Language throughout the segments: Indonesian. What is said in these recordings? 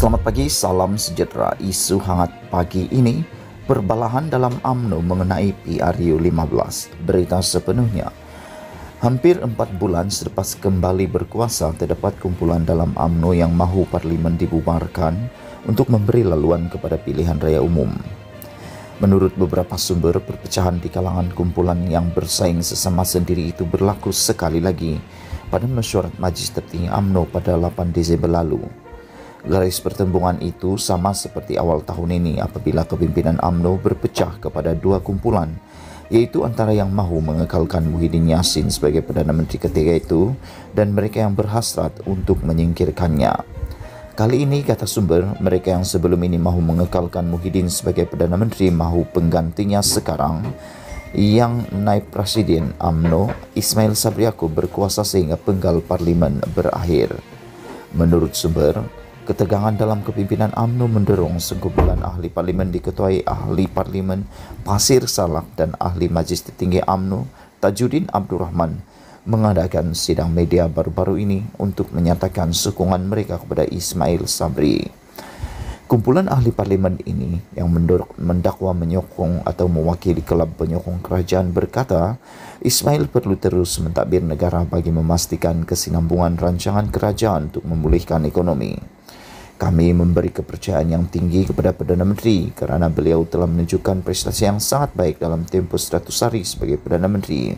Selamat pagi, salam sejahtera. Isu hangat pagi ini perbalahan dalam AMNO mengenai PRU 15. Berita sepenuhnya. Hampir empat bulan selepas kembali berkuasa, terdapat kumpulan dalam AMNO yang mahu parlimen dibubarkan untuk memberi laluan kepada pilihan raya umum. Menurut beberapa sumber, perpecahan di kalangan kumpulan yang bersaing sesama sendiri itu berlaku sekali lagi pada mesyuarat majlis tertinggi AMNO pada 8 Desember lalu. Garis pertembungan itu sama seperti awal tahun ini apabila kepimpinan AMNO berpecah kepada dua kumpulan, yaitu antara yang mahu mengekalkan Muhyiddin Yassin sebagai Perdana Menteri ketiga itu dan mereka yang berhasrat untuk menyingkirkannya. Kali ini kata sumber, mereka yang sebelum ini mahu mengekalkan Muhyiddin sebagai Perdana Menteri mahu penggantinya sekarang yang Naib Presiden AMNO Ismail Sabri Yaakob berkuasa sehingga penggal parlimen berakhir. Menurut sumber, Ketegangan dalam kepimpinan AMNO mendorong sekumpulan ahli parlemen diketuai ahli parlemen Pasir Salak dan ahli Majlis Tertinggi AMNO Tajuddin Abdurrahman mengadakan sidang media baru-baru ini untuk menyatakan sokongan mereka kepada Ismail Sabri. Kumpulan ahli parlemen ini yang mendakwa menyokong atau mewakili kelab penyokong kerajaan berkata, Ismail perlu terus mentadbir negara bagi memastikan kesinambungan rancangan kerajaan untuk memulihkan ekonomi. Kami memberi kepercayaan yang tinggi kepada Perdana Menteri karena beliau telah menunjukkan prestasi yang sangat baik dalam tempo 100 hari sebagai Perdana Menteri.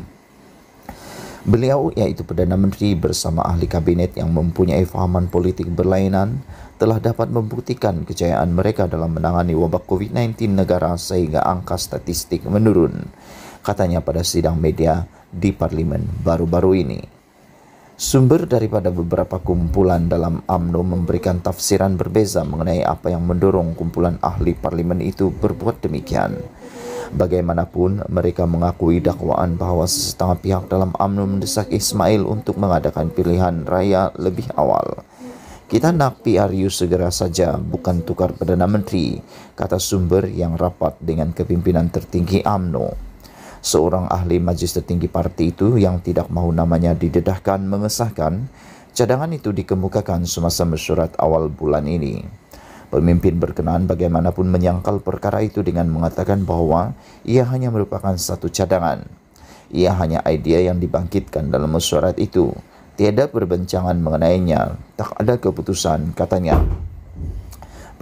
Beliau, yaitu Perdana Menteri bersama ahli kabinet yang mempunyai fahaman politik berlainan, telah dapat membuktikan kejayaan mereka dalam menangani wabak COVID-19 negara sehingga angka statistik menurun, katanya pada sidang media di parlemen baru-baru ini. Sumber daripada beberapa kumpulan dalam AMNO memberikan tafsiran berbeza mengenai apa yang mendorong kumpulan ahli Parlimen itu berbuat demikian. Bagaimanapun, mereka mengakui dakwaan bahwa setengah pihak dalam AMNO mendesak Ismail untuk mengadakan pilihan raya lebih awal. Kita nak PRU segera saja, bukan tukar Perdana Menteri, kata sumber yang rapat dengan kepimpinan tertinggi AMNO. Seorang ahli majlis Tertinggi Parti itu yang tidak mahu namanya didedahkan mengesahkan cadangan itu dikemukakan semasa mesyuarat awal bulan ini. Pemimpin berkenaan bagaimanapun menyangkal perkara itu dengan mengatakan bahwa ia hanya merupakan satu cadangan. Ia hanya idea yang dibangkitkan dalam mesyuarat itu. Tiada perbincangan mengenainya, tak ada keputusan, katanya.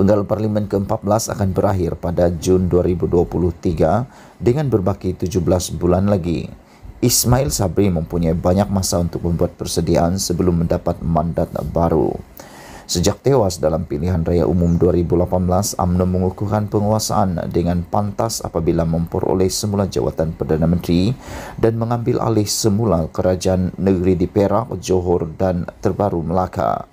Penggal Parlemen ke-14 akan berakhir pada Jun 2023 dengan berbaki 17 bulan lagi. Ismail Sabri mempunyai banyak masa untuk membuat persediaan sebelum mendapat mandat baru. Sejak tewas dalam pilihan raya umum 2018, AMNO mengukuhkan penguasaan dengan pantas apabila memperoleh semula jawatan Perdana Menteri dan mengambil alih semula kerajaan negeri di Perak, Johor, dan terbaru Melaka.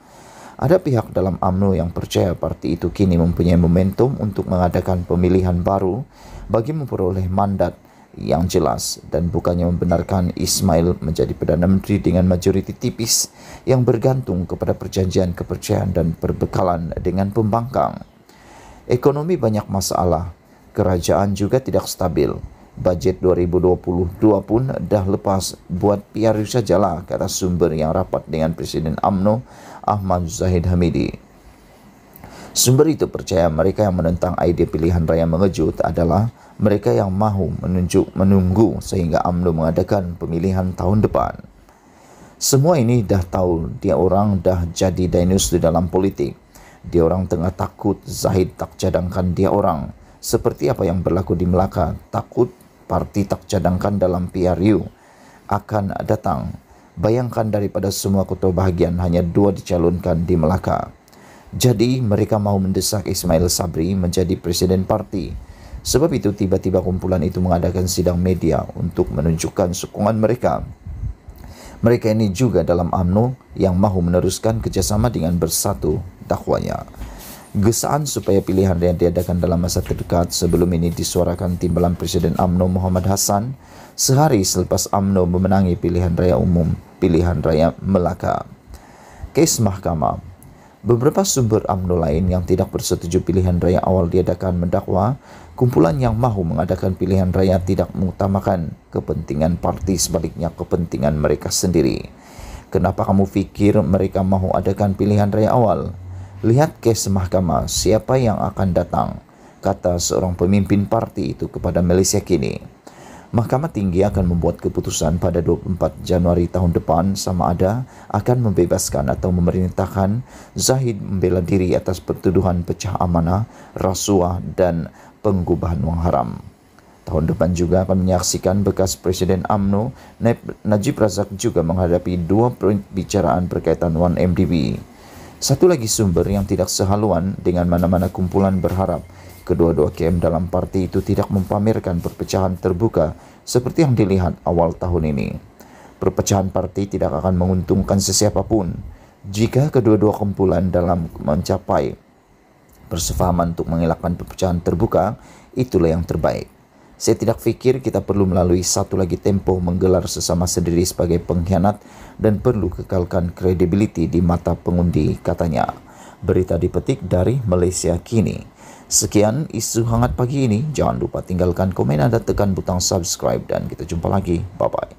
Ada pihak dalam AMNO yang percaya parti itu kini mempunyai momentum untuk mengadakan pemilihan baru bagi memperoleh mandat yang jelas dan bukannya membenarkan Ismail menjadi Perdana Menteri dengan majoriti tipis yang bergantung kepada perjanjian kepercayaan dan perbekalan dengan pembangkang. Ekonomi banyak masalah, kerajaan juga tidak stabil, budget 2022 pun dah lepas buat PR sajalah kata sumber yang rapat dengan Presiden AMNO Ahmad Zahid Hamidi. Sumber itu percaya mereka yang menentang ide pilihan raya mengejut adalah mereka yang mahu menunjuk menunggu sehingga AMNO mengadakan pemilihan tahun depan. Semua ini dah tahu dia orang dah jadi dinus di dalam politik. Dia orang tengah takut Zahid tak cadangkan dia orang seperti apa yang berlaku di Melaka takut Parti tak cadangkan dalam PRU akan datang. Bayangkan daripada semua kota bahagian hanya dua dicalonkan di Melaka. Jadi mereka mau mendesak Ismail Sabri menjadi presiden parti. Sebab itu tiba-tiba kumpulan itu mengadakan sidang media untuk menunjukkan sokongan mereka. Mereka ini juga dalam UMNO yang mahu meneruskan kerjasama dengan bersatu dakwanya. Gesaan supaya pilihan yang diadakan dalam masa terdekat sebelum ini disuarakan timbalan Presiden AMNO Muhammad Hasan sehari selepas AMNO memenangi pilihan raya umum, pilihan raya Melaka. Kes Mahkamah Beberapa sumber AMNO lain yang tidak bersetuju pilihan raya awal diadakan mendakwa, kumpulan yang mahu mengadakan pilihan raya tidak mengutamakan kepentingan parti sebaliknya kepentingan mereka sendiri. Kenapa kamu fikir mereka mahu adakan pilihan raya awal? Lihat case mahkamah, siapa yang akan datang, kata seorang pemimpin parti itu kepada Malaysia kini. Mahkamah Tinggi akan membuat keputusan pada 24 Januari tahun depan sama ada akan membebaskan atau memerintahkan Zahid membela diri atas pertuduhan pecah amanah, rasuah, dan penggubahan wang haram. Tahun depan juga akan menyaksikan bekas Presiden AMNO Najib Razak juga menghadapi dua perbicaraan berkaitan 1MDB. Satu lagi sumber yang tidak sehaluan dengan mana-mana kumpulan berharap kedua-dua KM dalam partai itu tidak mempamerkan perpecahan terbuka seperti yang dilihat awal tahun ini. Perpecahan parti tidak akan menguntungkan sesiapapun jika kedua-dua kumpulan dalam mencapai persefahaman untuk mengelakkan perpecahan terbuka itulah yang terbaik. Saya tidak pikir kita perlu melalui satu lagi tempo menggelar sesama sendiri sebagai pengkhianat dan perlu kekalkan kredibiliti di mata pengundi, katanya. Berita dipetik dari Malaysia Kini. Sekian isu hangat pagi ini. Jangan lupa tinggalkan komen dan tekan butang subscribe, dan kita jumpa lagi. Bye-bye.